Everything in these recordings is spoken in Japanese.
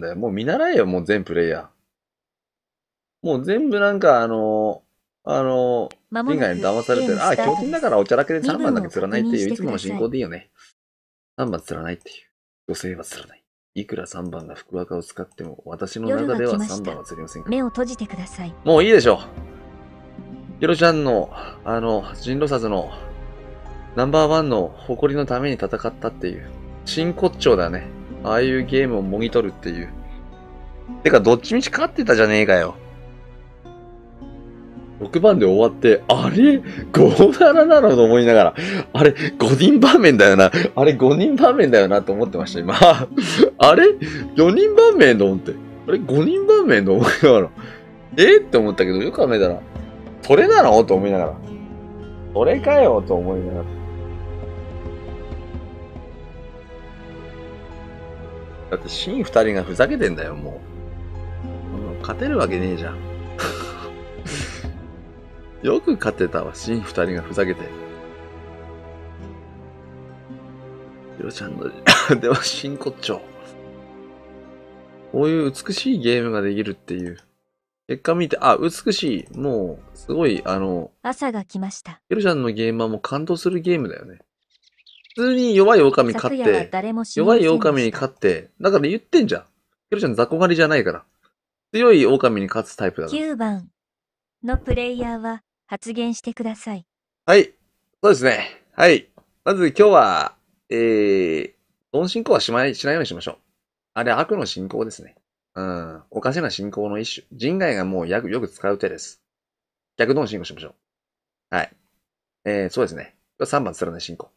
だよ。もう見習えよ、もう全プレイヤー。もう全部なんか、あのー、あのー、外に騙されてる。あ、巨人だからおちゃらけで3番だけ釣らないっていう、いつもの進行でいいよね。3番釣らないっていう。女性は釣らない。いくら3番が福若を使っても、私の中では3番は釣りません目を閉じてください。もういいでしょう。ヒろちゃんの、あの、人狼殺の、ナンバーワンの誇りのために戦ったっていう、真骨頂だね。ああいうゲームをもぎ取るっていう。てか、どっちみち勝ってたじゃねえかよ。6番で終わって、あれ ?5-7 なのと思いながら、あれ ?5 人場面だよな。あれ5人場面だよなと思ってました、今。あれ ?4 人場面と思って。あれ ?5 人場面と思いながら。えって思ったけど、よく考えたら、それなのと思いながら。それかよと思いながら。だってシン2人がふざけてんだよ、もう。勝てるわけねえじゃん。よく勝てたわ、シン2人がふざけて。ヒロちゃんの、では真骨頂。こういう美しいゲームができるっていう。結果見て、あ、美しい。もう、すごい、あの、朝が来ました。ヒロちゃんのゲーマーも感動するゲームだよね。通に弱い狼飼って、弱い狼に勝って、だから言ってんじゃん。ケルちゃん雑魚狩りじゃないから。強い狼に勝つタイプだから。9番のプレイヤーは発言してください。はい。そうですね。はい。まず今日は、えー、ン進行はしまい、しないようにしましょう。あれ、悪の進行ですね。うん。おかしな進行の一種。人外がもうよく使う手です。逆ドン進行しましょう。はい。えー、そうですね。3番、貫い進行。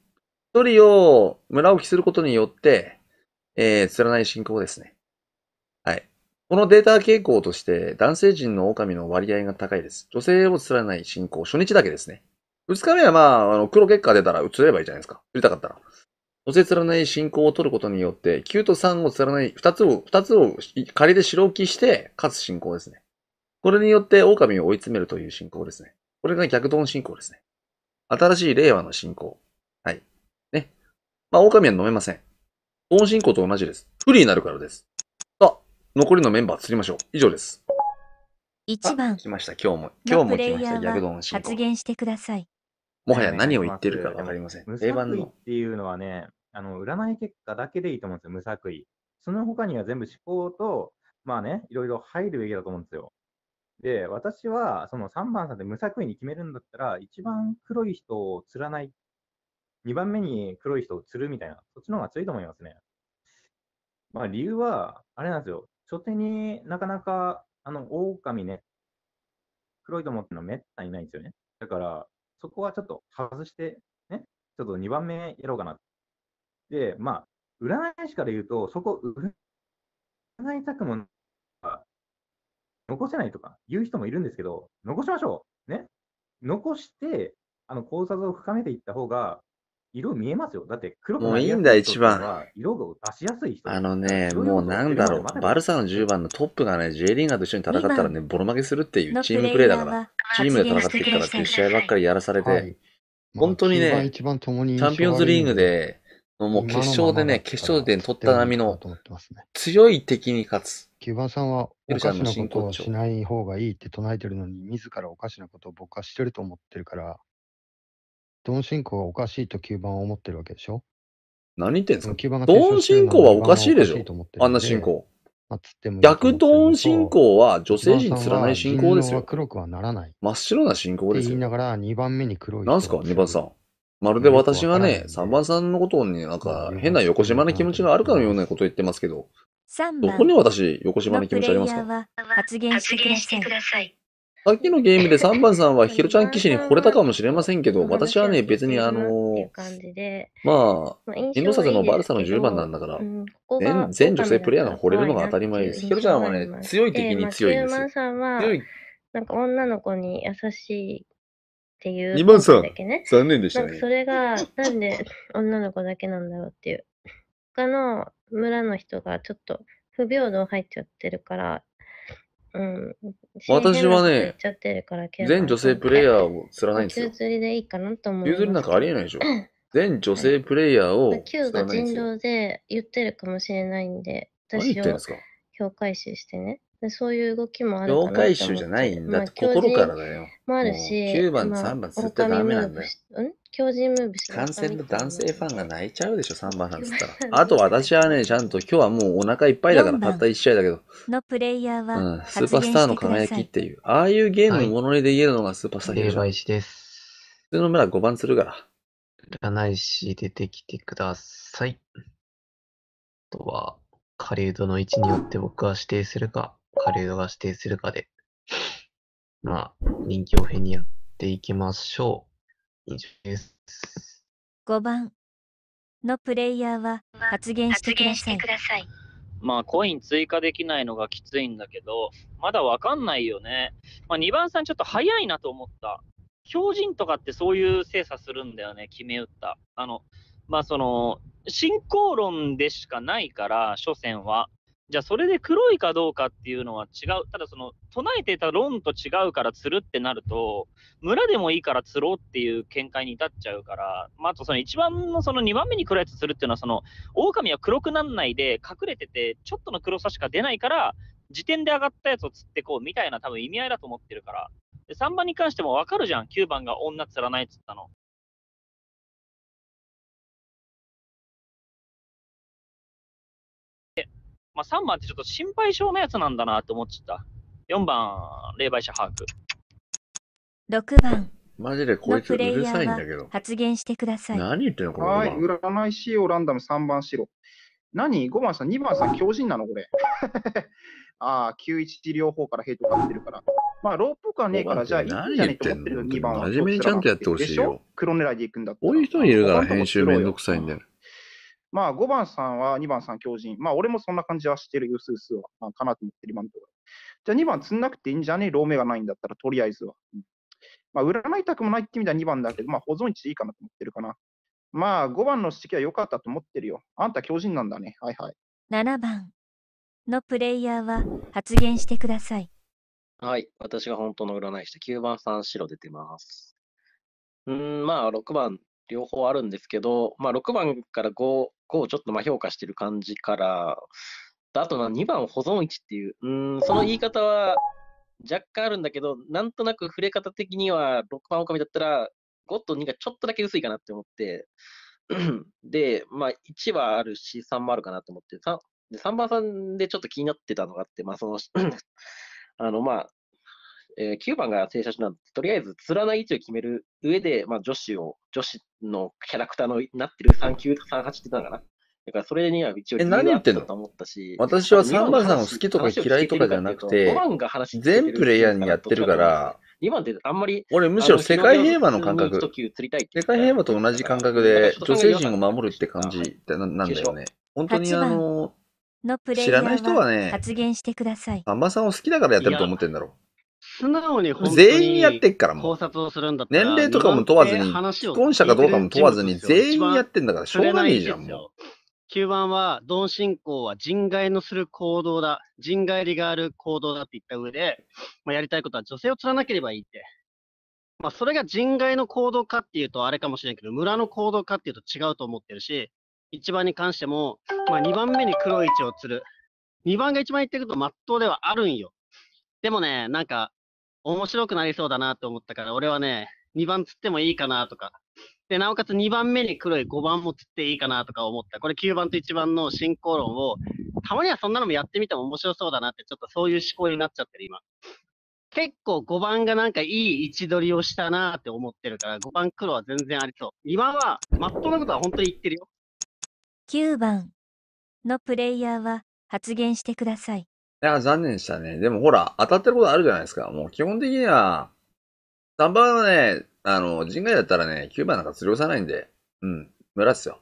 一人を村置きすることによって、えー、らない信仰ですね。はい。このデータ傾向として、男性人の狼の割合が高いです。女性を釣らない信仰、初日だけですね。二日目はまあ、あの、黒結果出たら釣ればいいじゃないですか。釣りたかったら。女性釣らない信仰を取ることによって、9と3を釣らない、二つを、二つを仮で白置きして、勝つ信仰ですね。これによって狼を追い詰めるという信仰ですね。これが逆ドン信仰ですね。新しい令和の信仰。まあ、狼は飲めません。音進行と同じです。不利になるからです。さあ、残りのメンバー釣りましょう。以上です。1番。来ました、今日も。今日も来ました、逆ドン進行。発言してください。もはや何を言ってるかわかりません。定番の。っていうのはね、あの、占い結果だけでいいと思うんですよ、無作為。その他には全部思考と、まあね、いろいろ入るべきだと思うんですよ。で、私は、その3番さんで無作為に決めるんだったら、一番黒い人を釣らない2番目に黒い人を釣るみたいな、そっちの方が強いと思いますね。まあ理由は、あれなんですよ。初手になかなか、あの、狼ね、黒いと思ってるのめったにないんですよね。だから、そこはちょっと外して、ね、ちょっと2番目やろうかな。で、まあ、占い師から言うと、そこ、占いたくも残せないとか言う人もいるんですけど、残しましょう。ね。残して、あの、考察を深めていった方が、色見えますよ。だって黒くもういいんだ一番。色が出しやすい人。あのね、もうなんだろう、バルサの10番のトップがね、J リーガーと一緒に戦ったらね、ボロ負けするっていうチームプレーだから、チームで戦ってきたらっていう試合ばっかりやらされて、はい、本当にね、チャンピオンズリーグで、もう決勝でね、決勝点取った波の強い敵に勝つ。9番さんはおかしなことをしない方がいいって唱えてるのに、自らおかしなことを僕はしてると思ってるから、ドン進行がおかしいと吸盤を思ってるわけでしょ何言ってんすかドン進行はおかしいでしょあんな進行。まあ、いい逆ドン進行は女性陣つらない進行ですよ。黒くはならない。真っ白な進行ですよ。何番目に黒い。すか、2番さん。まるで私がね、3番さんのことになんか変な横島な気持ちがあるかのようなこと言ってますけど、どこに私、横島な気持ちありますか発言してください。さっきのゲームで3 番さんはひろちゃん騎士に惚れたかもしれませんけど、私はね、別にあの、まあ、遠藤作のバルサの10番なんだから、全全女性プレイヤーが惚れるのが当たり前です。ひろちゃんはね、強い敵に強いんですよ。強なんか女の子に優しいっていう、ね。2番さん、残念でしたね。それが、なんで女の子だけなんだろうっていう。他の村の人がちょっと不平等入っちゃってるから、うん。私はね、全女性プレイヤーを釣らないんですよ。釣りでいいかなと思う。りなんかありえないでしょ。全女性プレイヤーを釣らないんですよ。人狼で言ってるかもしれないんで、私を境界集してね。でそういう動きもあるかな境界集じゃないんだって、心からだよ。もあるし、9番、3番釣ってダメなんだよ。ん強人ムーブし完全の男性ファンが泣いちゃうでしょ、3番なんつったら。あと私はね、ちゃんと今日はもうお腹いっぱいだからたった1試合だけど、のプレイヤーは、うん、スーパースターの輝きっていう、ああいうゲームのものにでえるのがスーパースターでしょ。0です。普通の村5番するから。占い師出てきてください。あとは、カレードの位置によって僕は指定するか、カレードが指定するかで、まあ、人気を変にやっていきましょう。以上です。5番のプレイヤーは発言してください。まあコイン追加できないのがきついんだけど、まだわかんないよね。まあ、2番さんちょっと早いなと思った。標準とかってそういう精査するんだよね、決め打った。あの、まあその、進行論でしかないから、所詮は。じゃあそれで黒いかどうかっていうのは違う、ただその唱えてた論と違うから釣るってなると、村でもいいから釣ろうっていう見解に至っちゃうから、まあ、あとその一番のその2番目に黒いやつ釣るっていうのは、その狼は黒くなんないで隠れてて、ちょっとの黒さしか出ないから、時点で上がったやつを釣ってこうみたいな多分意味合いだと思ってるから。で3番に関しても分かるじゃん、9番が女釣らないっつったの。まあ、3番ってちょっと心配性のやつなんだなと思っちゃった。4番、霊媒者把握。6番。マジでこいつうるさいんだけど。発言してください。何言ってんのこのはい、占い師をランダム3番白。何 ?5 番さん、2番さん、強人なのこれ。ああ、91両方からヘイト買ってるから。まあ、ロープかねえから、じゃあ、いいんじゃねえと思ってるの、2番は。真面目にちゃんとやってほしいよ。黒狙いでいくんだって。こういう人いるから、編集めんどくさいんだよ。まあ、5番さんは2番さん強靭。まあ、俺もそんな感じはしてるよ、スースーは。まあ、かなと思ってる、今のところ。じゃあ、2番積んなくていいんじゃねローメがないんだったら、とりあえずは。まあ、占いたくもないって意味では2番だけど、まあ、保存値いいかなと思ってるかな。まあ、5番の指摘は良かったと思ってるよ。あんた強靭なんだね。はいはい。7番のプレイヤーは発言してください。はい。私が本当の占い師で、9番さん白出てます。うん、まあ、6番両方あるんですけど、まあ、6番から5、5をちょっとまあ評価してる感じから、あと2番保存位置っていう、うん、その言い方は若干あるんだけど、なんとなく触れ方的には6番狼だったら、5と2がちょっとだけ薄いかなって思って、で、まあ、1はあるし、3もあるかなと思って、3, で3番さんでちょっと気になってたのがあって、まあ、その あの、まあ、えー、9番が正社長なんで、とりあえず、つらない位置を決める上で、まあ、女子を、女子のキャラクターのなってる39と38ってたのかな。だから、それには一応何言がってと思ったし、私は3番さんを好きとか嫌いとかじゃなくて、全プレイヤーにやってるから、2番ってあんまり。俺、むしろ世界平和の感覚。世界平和と同じ感覚で、女性陣を守るって感じなんだよね。本当にあの、知らない人はね、発言さあんまさんを好きだからやってると思ってんだろう。素直に全員やってっからもう。考察をするんだ年齢とかも問わずに、既婚者かどうかも問わずに、全員やってんだから、しょうがないじゃん、もう。9番は、ドン信仰は人外のする行動だ。人外りがある行動だって言った上で、まあ、やりたいことは女性を釣らなければいいって。まあ、それが人外の行動かっていうとあれかもしれんけど、村の行動かっていうと違うと思ってるし、1番に関しても、まあ、2番目に黒い位置を釣る。2番が一番言ってること、まっとうではあるんよ。でもね、なんか、面白くなりそうだなと思ったから、俺はね、2番釣ってもいいかなとか。で、なおかつ2番目に黒い5番も釣っていいかなとか思った。これ9番と1番の進行論を、たまにはそんなのもやってみても面白そうだなって、ちょっとそういう思考になっちゃってる、今。結構5番がなんかいい位置取りをしたなって思ってるから、5番黒は全然ありそう。2番は、まっとうなことは本当に言ってるよ。9番のプレイヤーは発言してください。いや、残念でしたね。でもほら、当たってることあるじゃないですか。もう基本的には、3番はね、あの、人外だったらね、9番なんか釣り押さないんで、うん、村っすよ。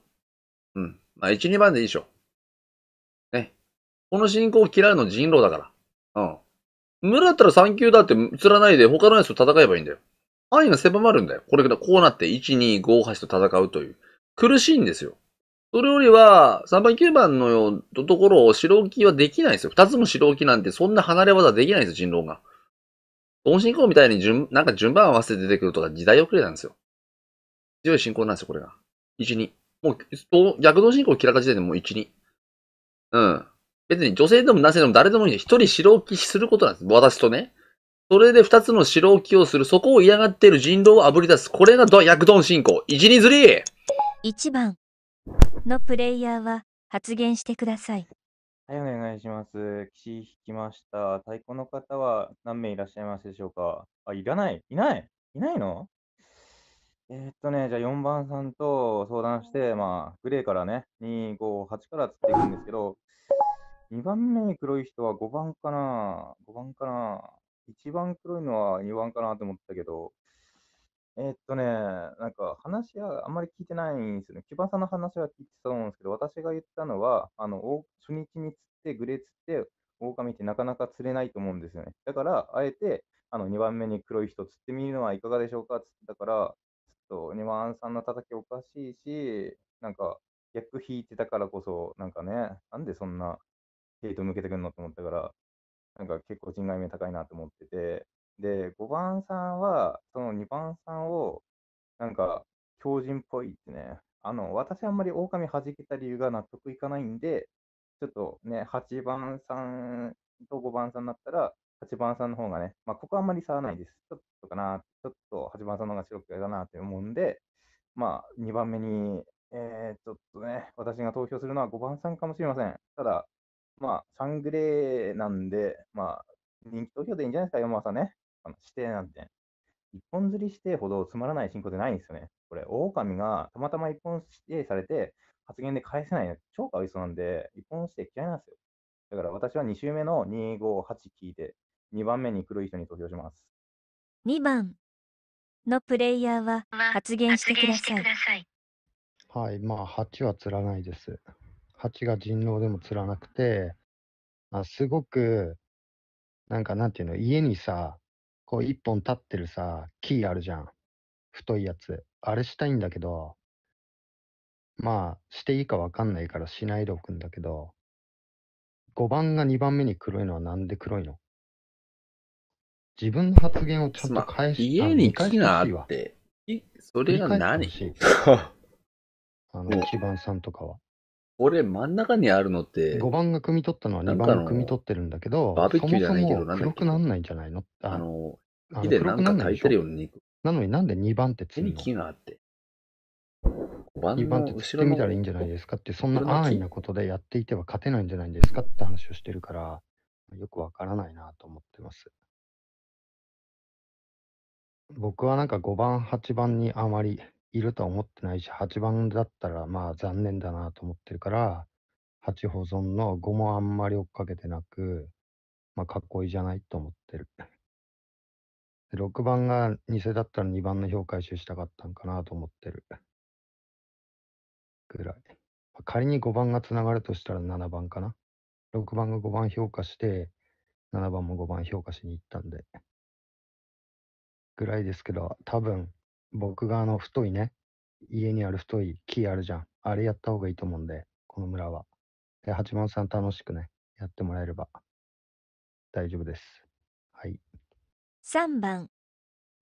うん。まあ、1、2番でいいでしょ。ね。この進行を嫌うの人狼だから。うん。村だったら3級だって釣らないで他のやつと戦えばいいんだよ。範囲が狭まるんだよ。これからこうなって1、2、5、8と戦うという。苦しいんですよ。それよりは、3番9番のところを白置きはできないですよ。2つも白置きなんてそんな離れ技はできないですよ、人狼が。ン進行みたいに順、なんか順番合わせて出てくるとか時代遅れなんですよ。強い進行なんですよ、これが。1、2。もう、逆ン進行をらった時点でもう1、2。うん。別に女性でも男性でも誰でもいいんで、一人白置きすることなんです。私とね。それで二つの白置きをする、そこを嫌がっている人狼を炙り出す。これが逆ドン進行。一、2、ずり一番。のプレイヤーは発言してください。はい、お願いします。岸引きました。太鼓の方は何名いらっしゃいますでしょうかあ、いらないいないいないのえー、っとね、じゃあ4番さんと相談して、まあ、グレーからね、2、5、8から釣っていくんですけど、2番目に黒い人は5番かな ?5 番かな ?1 番黒いのは2番かなと思ったけど、えーっとね、なんか話はあんまり聞いてないんですよね。木場さんの話は聞いてたと思うんですけど、私が言ったのは、あの、初日に釣って、グレー釣って、狼ってなかなか釣れないと思うんですよね。だから、あえて、あの、2番目に黒い人釣ってみるのはいかがでしょうかって言ったから、ちょっと2番さんの叩きおかしいし、なんか、逆引いてたからこそ、なんかね、なんでそんなヘイト向けてくるのと思ったから、なんか結構人外目高いなと思ってて、で、5番さんは、その2番さんを、なんか、強人っぽいってね。あの、私あんまり狼弾けた理由が納得いかないんで、ちょっとね、8番さんと5番さんだったら、8番さんの方がね、まあ、ここはあんまり差はないです。ちょっとかな、ちょっと8番さんの方が白くやだなって思うんで、まあ、2番目に、えー、ちょっとね、私が投票するのは5番さんかもしれません。ただ、まあ、サングレーなんで、まあ、人気投票でいいんじゃないですか、山さんね。あしてなんて、一本釣りしてほどつまらない進行ってないんですよね。これ、オオカミがたまたま一本指定されて、発言で返せないの超かわいそうなんで、一本指定嫌いなんですよ。だから私は2週目の258聞いて、2番目に黒い人に投票します。2番のプレイヤーは発言してください。はい、まあ、8は釣らないです。8が人狼でも釣らなくて、あすごく、なんかなんていうの、家にさ、こう一本立ってるさ、木あるじゃん。太いやつ。あれしたいんだけど、まあ、していいかわかんないからしないでおくんだけど、5番が2番目に黒いのはなんで黒いの自分の発言をちゃんと返して、家に来なって。それが何 あの、基盤さんとかは。俺、真ん中にあるのって、5番が汲み取ったのは2番が汲み取ってるんだけど、バーベキューじゃないけどそもそも黒くなんないんじゃないのあの、あで黒なくんかんない炊いてるようになのになんで2番って手に木があって。2番って釣ってみたらいいんじゃないですかって、そんな安易なことでやっていては勝てないんじゃないですかって話をしてるから、よくわからないなと思ってます。僕はなんか5番、8番にあまりいるとは思ってないし、8番だったらまあ残念だなと思ってるから、8保存の5もあんまり追っかけてなく、まあかっこいいじゃないと思ってる。で6番が偽だったら2番の評価回収したかったんかなと思ってる。ぐらい。まあ、仮に5番がつながるとしたら7番かな。6番が5番評価して、7番も5番評価しに行ったんで。ぐらいですけど、多分、僕があの太いね、家にある太い木あるじゃん。あれやった方がいいと思うんで、この村は。で、八幡さん楽しくね、やってもらえれば大丈夫です。はい。3番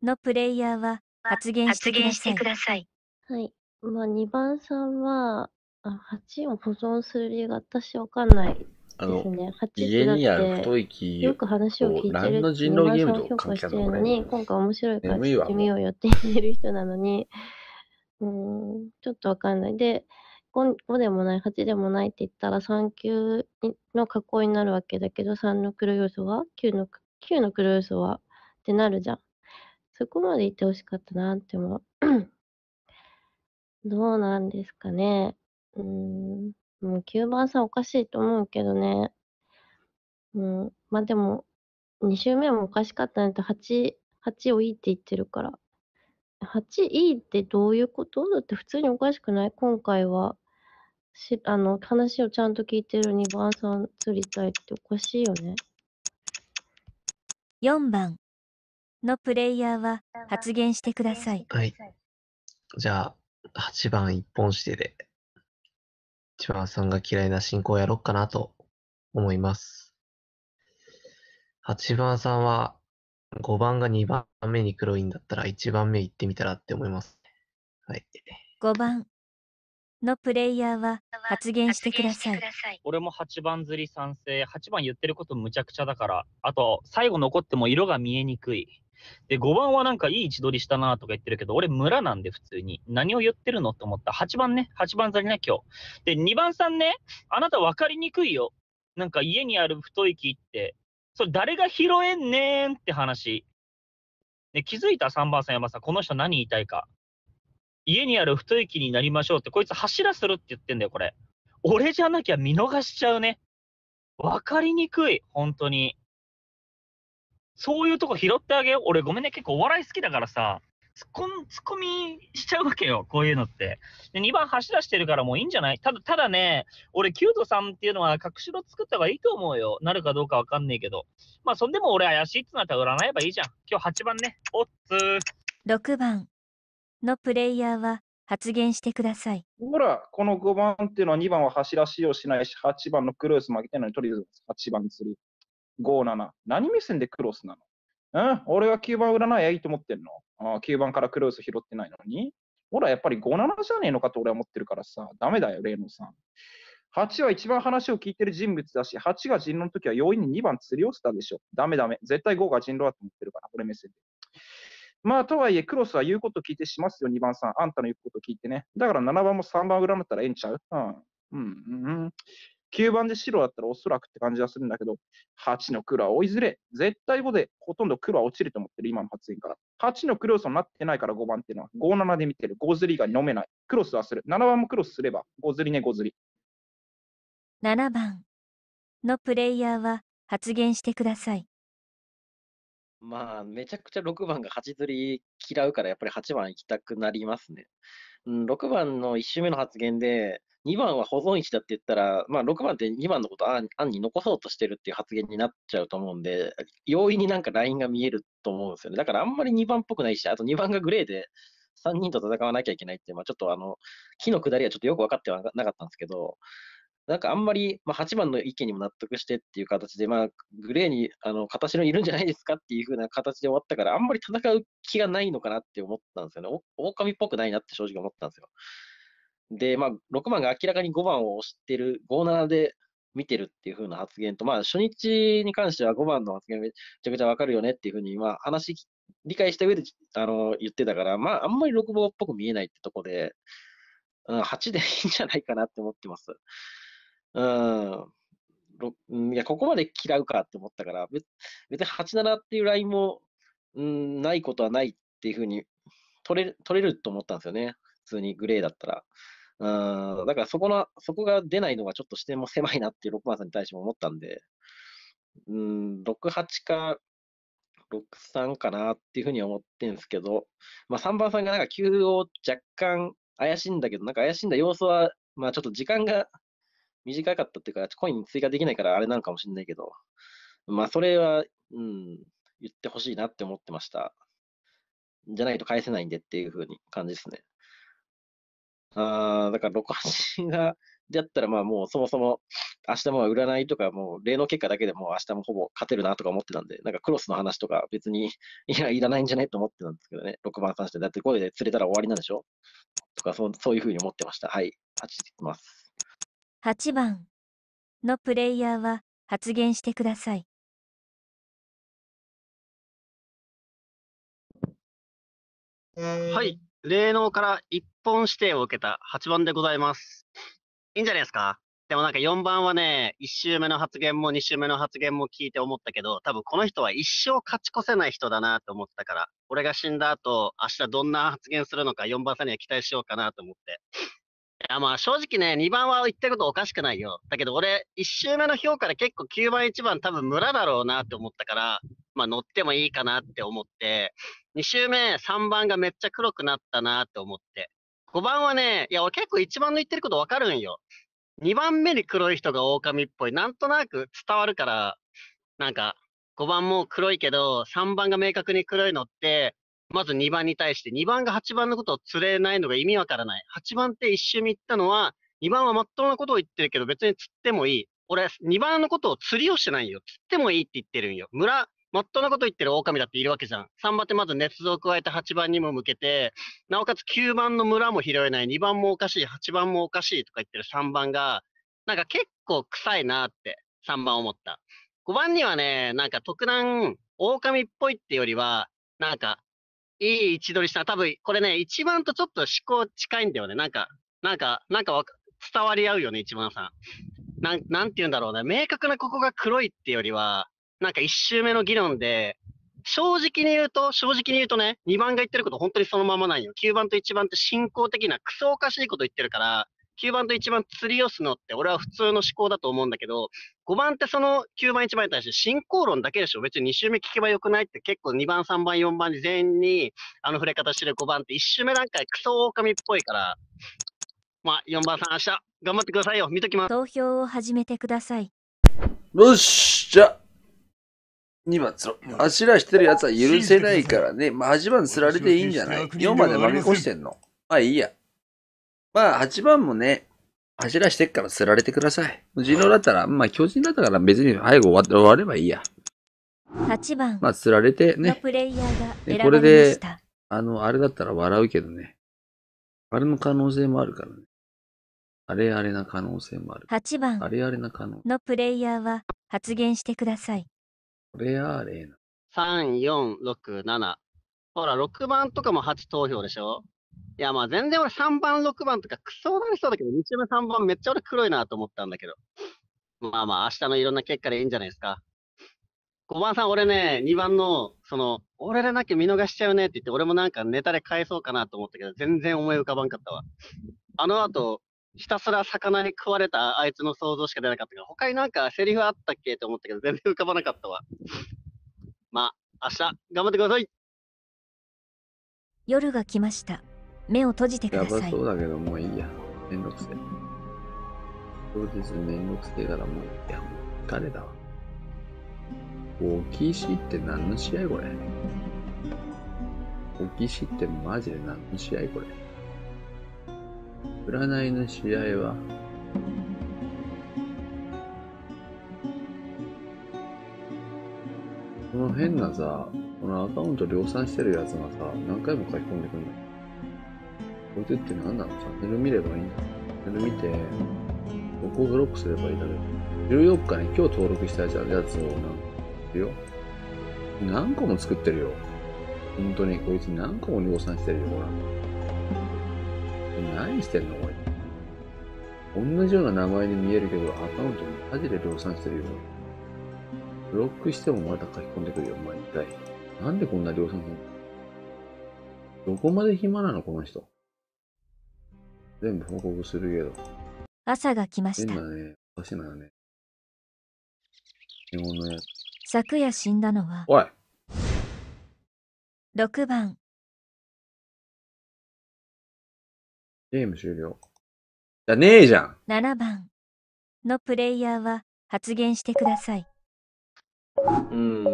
のプレイヤーは発言してくだ言しさていく。ださい。はい。まあ、2番さんは、あ8を保存する理由が私わかんないあの、家にある太い木よく話を聞いてるの人狼ゲームと関係あるのに、今回面白いからみようよって言ってる人なのに、うん、ちょっとわかんない。で5、でもない、8でもないって言ったら3級の加工になるわけだけど、3の黒要素は ?9 の、9の黒要素はってなるじゃん。そこまで言ってほしかったなって思う。どうなんですかね。うん。もう9番さんおかしいと思うけどね。うん、まあでも、2周目もおかしかったねと8、8をいいって言ってるから。8いいってどういうことだって普通におかしくない今回はし、あの、話をちゃんと聞いてる2番さん釣りたいっておかしいよね。4番のプレイヤーは発言してください。はい。じゃあ、8番一本指定で。千葉さんが嫌いな進行をやろうかなと思います。8番さんは5番が2番目に黒いんだったら1番目行ってみたらって思います。はい。5番のプレイヤーは発言してください。俺も8番釣り賛成。8番言ってることむちゃくちゃだから。あと、最後残っても色が見えにくい。で、5番はなんかいい位置取りしたなとか言ってるけど、俺村なんで普通に。何を言ってるのと思った。8番ね。8番座りね、今日。で、2番さんね、あなた分かりにくいよ。なんか家にある太い木って、それ誰が拾えんねんって話。で、気づいた3番さん山さん、この人何言いたいか。家にある太い木になりましょうって、こいつ柱するって言ってんだよ、これ。俺じゃなきゃ見逃しちゃうね。分かりにくい、本当に。そういうとこ拾ってあげよう。俺、ごめんね、結構お笑い好きだからさ、ツッコツッコミしちゃうわけよ、こういうのって。で、2番走らしてるからもういいんじゃないただ、ただね、俺、キュートさんっていうのは隠しろ作った方がいいと思うよ。なるかどうかわかんねえけど。まあ、そんでも俺怪しいってなったら占えばいいじゃん。今日8番ね。おっつー。6番のプレイヤーは発言してください。ほら、この5番っていうのは2番は走らしをしないし、8番のクルース負けてるのに、とりあえず8番釣り。五七。何目線でクロスなのうん、俺は9番占いやいいと思ってんのあ ?9 番からクロス拾ってないのに俺はやっぱり五七じゃねえのかと俺は思ってるからさ、ダメだよ、レイノさん。8は一番話を聞いてる人物だし、8が人狼の時は容易に2番釣り寄せたでしょ。ダメダメ。絶対5が人狼だと思ってるから、俺目線で。まあ、とはいえ、クロスは言うこと聞いてしますよ、2番さん。あんたの言うこと聞いてね。だから7番も3番裏だったらええんちゃううん。うん、うん。9番で白だったらおそらくって感じはするんだけど、8の黒は追いずれ。絶対5でほとんど黒は落ちると思ってる、今の発言から。8のクロスになってないから5番っていうのは、5、7で見てる。5ずりが飲めない。クロスはする。7番もクロスすれば、5ずりね、5ずり。7番のプレイヤーは発言してください。まあ、めちゃくちゃ6番が8釣り嫌うから、やっぱり8番行きたくなりますね。6番の1周目の発言で、2番は保存石だって言ったら、まあ、6番って2番のこと案案に残そうとしてるっていう発言になっちゃうと思うんで、容易になんかラインが見えると思うんですよね。だからあんまり2番っぽくないし、あと2番がグレーで3人と戦わなきゃいけないっていう、まあ、ちょっとあの、木の下りはちょっとよく分かってはなかったんですけど、なんかあんまり、まあ、8番の意見にも納得してっていう形で、まあ、グレーに、あの、形のいるんじゃないですかっていう風な形で終わったから、あんまり戦う気がないのかなって思ったんですよね。狼っぽくないなって正直思ったんですよ。で、まあ、6番が明らかに5番を押してる、57で見てるっていう風な発言と、まあ、初日に関しては5番の発言めちゃくちゃわかるよねっていう風に、まあ、話、理解した上で、あの、言ってたから、まあ、あんまり6番っぽく見えないってとこで、うん、8でいいんじゃないかなって思ってます。うん、いや、ここまで嫌うかって思ったから、別に87っていうラインも、うん、ないことはないっていうふうに取れ取れると思ったんですよね。普通にグレーだったら。うん、だからそこの、そこが出ないのがちょっと視点も狭いなっていう6番さんに対しても思ったんで、うん、6、8か、63かなっていうふうに思ってんですけど、まあ、3番さんがなんかを若干怪しいんだけど、なんか怪しいんだ要素は、まあちょっと時間が短かったっていうか、コイン追加できないからあれなのかもしれないけど、まあ、それは、うん、言ってほしいなって思ってました。じゃないと返せないんでっていう風に感じですね。ああ、だから、68が、であったら、まあもうそもそも、明日も占いとか、もう例の結果だけでも明日もほぼ勝てるなとか思ってたんで、なんかクロスの話とか別に、いや、いらないんじゃないと思ってたんですけどね、6番3して、だって5で釣れたら終わりなんでしょとかそそういうふうに思ってました。はい、8いきます。8番のプレイヤーは発言してください。はい、霊能から一本指定を受けた8番でございます。いいんじゃないですかでもなんか4番はね、1周目の発言も2周目の発言も聞いて思ったけど、多分この人は一生勝ち越せない人だなと思ったから、俺が死んだ後、明日どんな発言するのか4番さんには期待しようかなと思って。や、まあ正直ね、2番は言ってることおかしくないよ。だけど俺、1周目の評価で結構9番1番多分村だろうなって思ったから、まあ乗ってもいいかなって思って、2周目3番がめっちゃ黒くなったなって思って。5番はね、いや俺結構1番の言ってることわかるんよ。2番目に黒い人が狼っぽい。なんとなく伝わるから、なんか5番も黒いけど、3番が明確に黒いのって、まず2番に対して、2番が8番のことを釣れないのが意味わからない。8番って一瞬言ったのは、2番はまっとうなことを言ってるけど、別に釣ってもいい。俺、2番のことを釣りをしてないよ。釣ってもいいって言ってるんよ。村、まっとうなこと言ってる狼だっているわけじゃん。3番ってまず熱造を加えて8番にも向けて、なおかつ9番の村も拾えない、2番もおかしい、8番もおかしいとか言ってる3番が、なんか結構臭いなって3番思った。5番にはね、なんか特段、狼っぽいってよりは、なんかいい位置取りした。多分、これね、一番とちょっと思考近いんだよね。なんか、なんか、なんか伝わり合うよね、一番さん。なん、なんて言うんだろうね。明確なここが黒いってよりは、なんか一周目の議論で、正直に言うと、正直に言うとね、二番が言ってること本当にそのままなんよ。九番と一番って進行的なクソおかしいこと言ってるから、9番と1番釣りをすのって俺は普通の思考だと思うんだけど、5番ってその9番1番に対して進行論だけでしょ別に2周目聞けばよくないって結構2番3番4番に全員にあの触れ方してる5番って1周目なんかクソ狼っぽいから、まあ4番さん明日頑張ってくださいよ。見ときます。投票を始めてください。よし、じゃ2番釣ろ。あしてるやつは許せないからね。まあ8番釣られていいんじゃない ?4 まで負け越してんの。まあいいや。まあ、8番もね、柱してっから釣られてください。人狼だったら、まあ、巨人だったから別に早く終わればいいや。8番。まあ、釣られてね。プレイヤーがこれで、あの、あれだったら笑うけどね。あれの可能性もあるからね。あれあれな可能性もある。8番。あれあれな可能のプレイヤーは発言してください。これあれな。3、4、6、7。ほら、6番とかも初投票でしょいや、まあ全然俺3番、6番とかクソなりそうだけど、2周目3番めっちゃ俺黒いなと思ったんだけど。まあまあ明日のいろんな結果でいいんじゃないですか。5番さん、俺ね、2番の、その、俺らなきゃ見逃しちゃうねって言って、俺もなんかネタで返そうかなと思ったけど、全然思い浮かばんかったわ。あの後、ひたすら魚に食われたあいつの想像しか出なかったから他になんかセリフあったっけと思ったけど、全然浮かばなかったわ。まあ、明日、頑張ってください夜が来ました。目を閉じてください。やばそうだけど、もういいや。めんどくせえ。当日めんどくせえからもういいや。もう疲れたわ。オキって何の試合これ大きいしってマジで何の試合これ占いの試合はこの変なさ、このアカウント量産してるやつがさ、何回も書き込んでくんの。こいつって何なのチャンネル見ればいいんだ。チャンネル見て、ここをブロックすればいいだろう。14日に今日登録したやつをなんか、よ。何個も作ってるよ。本当に、こいつ何個も量産してるよ、ほら。何してんの、おい。同じような名前に見えるけど、アカウントもマジで量産してるよ。ブロックしてもまた書き込んでくるよ、お前一体。なんでこんな量産するのどこまで暇なの、この人。全部報告するけど。朝が来ました。おね。のやつ。昨夜死んだのは。おい !6 番。ゲーム終了。じゃねえじゃん !7 番のプレイヤーは発言してください。うん。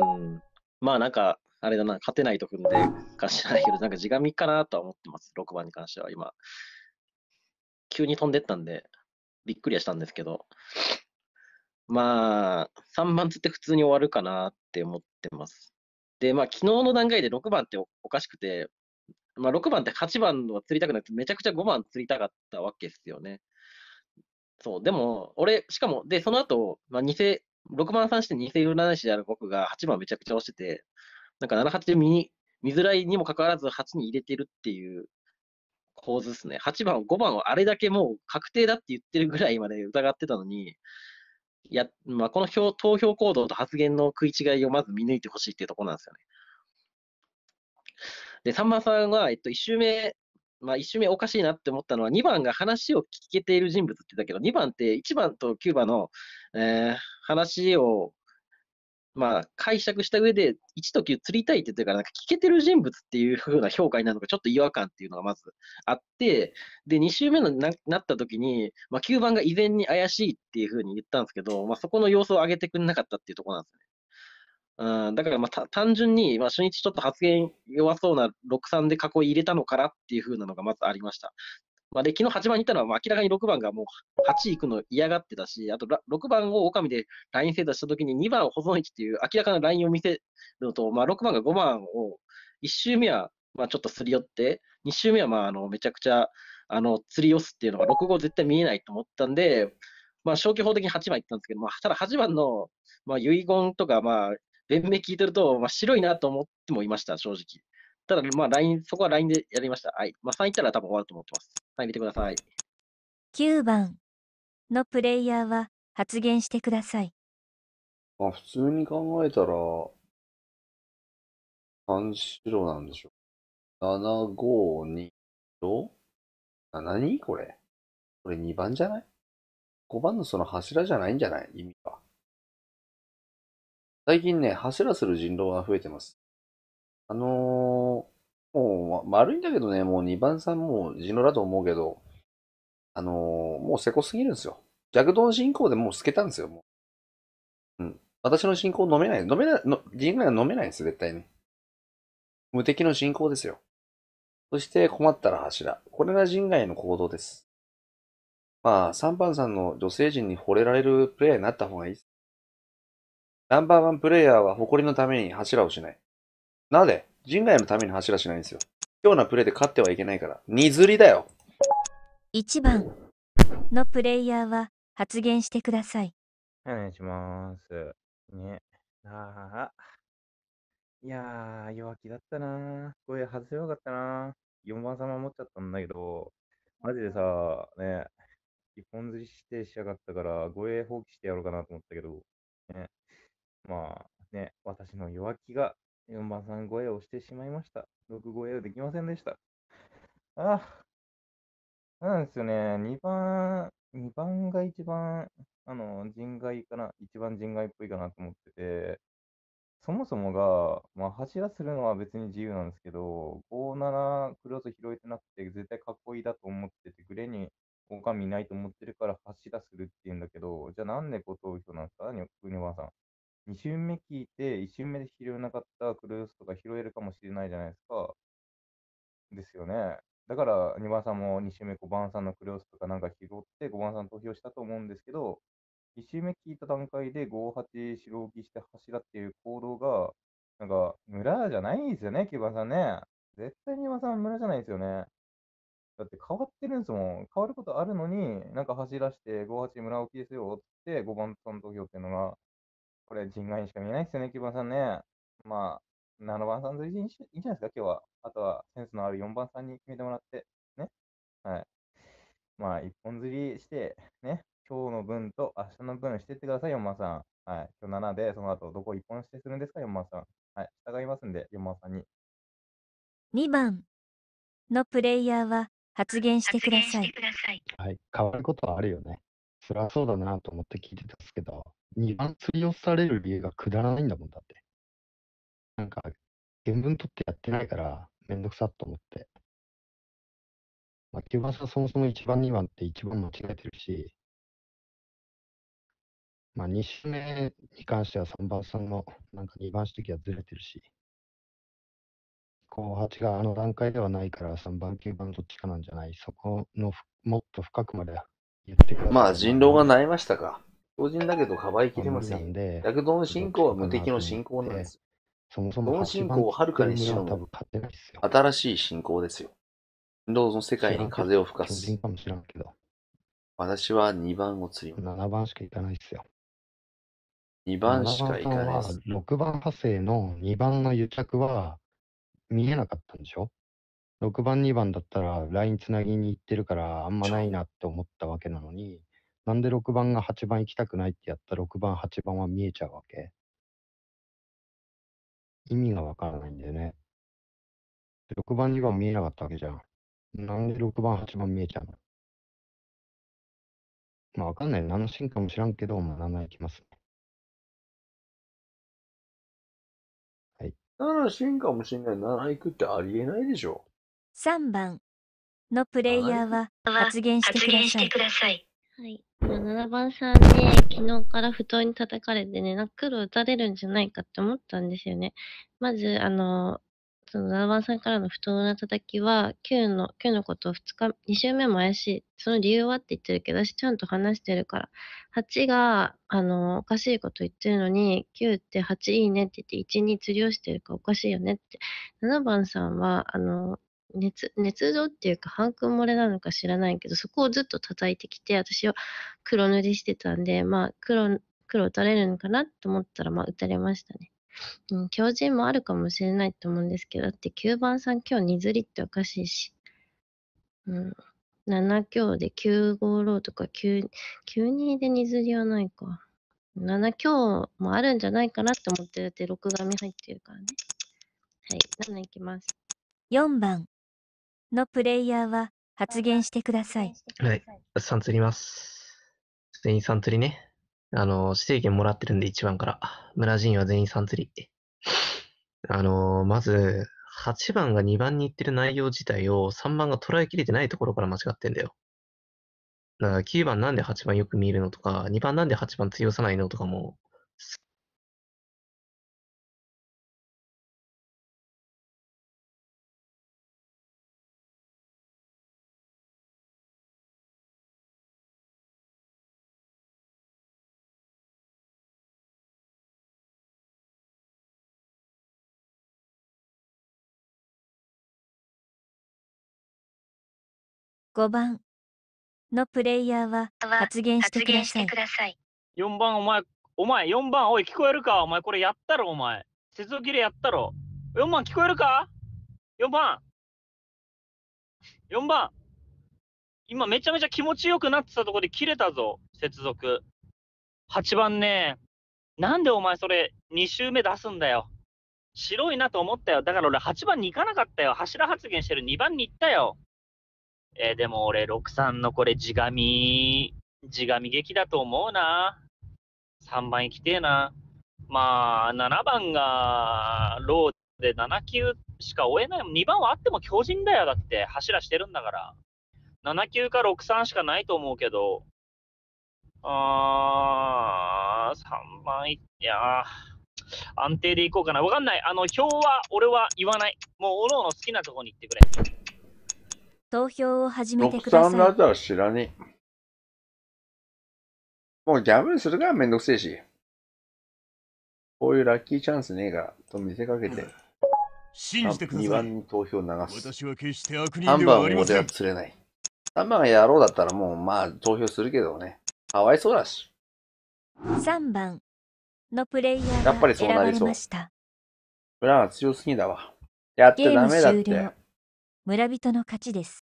まあなんか、あれだな、勝てないと踏んでかしらないけど、なんか地紙かなとは思ってます。6番に関しては今。急に飛んでったんで、びっくりはしたんですけど、まあ、3番釣って普通に終わるかなって思ってます。で、まあ、昨日の段階で6番っておかしくて、まあ、6番って8番は釣りたくなくて、めちゃくちゃ5番釣りたかったわけですよね。そう、でも、俺、しかも、で、その後、まあ、2 6番3して2占い師である僕が8番めちゃくちゃ押してて、なんか7、8で見見づらいにもかかわらず8に入れてるっていう構図ですね。8番、5番はあれだけもう確定だって言ってるぐらいまで疑ってたのに、いや、まあ、この票投票行動と発言の食い違いをまず見抜いてほしいっていうところなんですよね。で、3番さんは、えっと、1周目、まあ、1周目おかしいなって思ったのは、2番が話を聞けている人物って言ったけど、2番って1番と9番の、えー、話をまあ、解釈した上で、1と9釣りたいって言ってるから、なんか聞けてる人物っていう風な評価になるのがちょっと違和感っていうのがまずあって、で、2周目のななった時に、まあ、9番が依然に怪しいっていう風に言ったんですけど、まあ、そこの様子を上げてくれなかったっていうところなんですね。うん、だからまあ単純に、まあ、初日ちょっと発言弱そうな6、3で囲い入れたのかなっていう風なのがまずありました。まあ、で、昨日8番に行ったのは、明らかに6番がもう8位行くの嫌がってたし、あと6番を狼でライン制度したときに2番を保存域っていう明らかなラインを見せるのと、まあ、6番が5番を1周目はまあちょっとすり寄って、2周目はまああのめちゃくちゃあの釣り寄すっていうのが6号絶対見えないと思ったんで、まあ、消去法的に8番行ったんですけど、まあ、ただ8番の、まあ、遺言とか、まあ、弁明聞いてると、まあ、白いなと思ってもいました、正直。ただ、まあ、ライン、そこはラインでやりました。はい。まあ、3行ったら多分終わると思ってます。入てください。9番のプレイヤーは発言してください。まあ、普通に考えたら、三白なんでしょう。7、5、2と、何これこれ2番じゃない ?5 番のその柱じゃないんじゃない意味は。最近ね、柱する人狼が増えてます。あのもう、丸いんだけどね、もう2番さんも地のだと思うけど、あのー、もうせこすぎるんですよ。逆動進行でもう透けたんですよ、もう。うん。私の進行飲めない。飲めない、の人外は飲めないんです、絶対に。無敵の進行ですよ。そして困ったら柱。これが人外の行動です。まあ、3番さんの女性陣に惚れられるプレイヤーになった方がいいナンバーワンプレイヤーは誇りのために柱をしない。なぜ人外のために走らしないんですよ。今日のプレイで勝ってはいけないから。荷釣りだよ。1番のプレイヤーは発言してください。お願いします。ね。ああ。いやー、弱気だったな声外せばよかったな4番様持っちゃったんだけど、マジでさ、ね、一本釣りしてしやがったから、護衛放棄してやろうかなと思ったけど、ね。まあ、ね、私の弱気が4番さん超えをしてしまいました。6超えをできませんでした。ああ、なんですよね。2番、2番が一番、あの、人外かな、一番人外っぽいかなと思ってて、そもそもが、まあ、柱するのは別に自由なんですけど、57クロス拾えてなくて、絶対かっこいいだと思ってて、グレに狼いないと思ってるから柱するって言うんだけど、じゃあなんで後投票なんですか、国番さん。2周目聞いて、1周目で拾えなかったクルーズとか拾えるかもしれないじゃないですか。ですよね。だから、2番さんも2周目5番さんのクルーズとかなんか拾って、5番さん投票したと思うんですけど、1周目聞いた段階で5、8、白置きして柱っていう行動が、なんか、村じゃないんですよね、9番さんね。絶対に2番さん村じゃないですよね。だって変わってるんですもん。変わることあるのに、なんか走らして、5、8村置きですよって、5番さん投票っていうのが、これは人外にしか見えないですよね、木番さんね。まあ、7番さんといいんじゃないですか、今日は。あとは、センスのある4番さんに決めてもらって、ね。はい。まあ、一本釣りして、ね。今日の分と明日の分してってください、4番さん。はい。今日7で、その後、どこ一本してするんですか、4番さん。はい。従いますんで、4番さんに。2番のプレイヤーは発言してください。はい。変わることはあるよね。そりゃそうだなと思って聞いてたんですけど。2番釣りをされる理由がくだらないんだもんだって。なんか、原文取ってやってないから、めんどくさと思って。まあ、9番さ、そもそも1番、2番って1番間違えてるし、まあ、2周目に関しては3番さんの、なんか2番指摘はずれてるし、後8があの段階ではないから3番、9番どっちかなんじゃない、そこのもっと深くまで言ってくる。まあ、人狼がなりましたか。超人だけどかばいきれませんで。だけど、信仰は無敵の信仰なんですそもそも、信仰をはるかにしのぶ新しい信仰ですよ。どうぞ世界に風を吹かす。かもしらんけど私は2番を釣ります。7番しか行かないですよ。2番しか行かないです。6番派生の2番の癒着は見えなかったんでしょ ?6 番、2番だったらラインつなぎに行ってるからあんまないなって思ったわけなのに、なんで6番が8番行きたくないってやった6番、8番は見えちゃうわけ。意味がわからないんだよね。6番、2番見えなかったわけじゃん。なんで6番、8番見えちゃうのまあわかんない。何の進かも知らんけど、まあ7いきますね。はい。7進化もしんない。7いくってありえないでしょ。3番のプレイヤーは発言してください。はい。7番さんね、昨日から布団に叩かれてね、ナックル打たれるんじゃないかって思ったんですよね。まず、あの、その7番さんからの不当な叩きは、9の、9のことを2日、2週目も怪しい。その理由はって言ってるけど、私ちゃんと話してるから。8が、あの、おかしいこと言ってるのに、9って8いいねって言って、1に釣りをしてるからおかしいよねって。7番さんは、あの、熱、熱動っていうか、半空漏れなのか知らないけど、そこをずっと叩いてきて、私は黒塗りしてたんで、まあ、黒、黒打たれるのかなと思ったら、まあ、打たれましたね。うん、強靭もあるかもしれないと思うんですけど、だって9番さん今日2ずりっておかしいし、うん、7強で9五ロとか9、92で2ずりはないか。7強もあるんじゃないかなって思って、だって6紙入ってるからね。はい、7いきます。4番。のプレイヤーは発言してください。はい。さん釣ります。全員さん釣りね。あの、指定権もらってるんで1番から。村人は全員さん釣り。あの、まず、8番が2番に行ってる内容自体を3番が捉えきれてないところから間違ってんだよ。だから9番なんで8番よく見るのとか、2番なんで8番通用さないのとかも、5番のプレイヤーは発言してください。4番お前、お前4番、おい聞こえるかお前これやったろお前。接続切れやったろ。4番聞こえるか ?4 番。4番。今めちゃめちゃ気持ちよくなってたとこで切れたぞ、接続。8番ね、なんでお前それ2周目出すんだよ。白いなと思ったよ。だから俺8番に行かなかったよ。柱発言してる2番に行ったよ。えー、でも俺、63のこれ、地紙、地紙劇だと思うな。3番行きてえな。まあ、7番がローで7球しか追えない。2番はあっても強人だよ。だって、柱してるんだから。7球か6、3しかないと思うけど。あー、3番い、いや安定でいこうかな。わかんない。あの、表は俺は言わない。もう、おのおの好きなとこに行ってくれ。投票を始めてください。ドク知らねえ。もうギャンブルするからめんどくせえし。こういうラッキーチャンスねえが、と見せかけて。信じてください。2番に投票流す。私は決して悪人では3番は釣れない。3番がろうだったらもうまあ投票するけどね。かわいそうだし。3番のプレイヤーやっぱりそうなりそう。村がは強すぎだわ。やってダメだって。村人の勝ちです。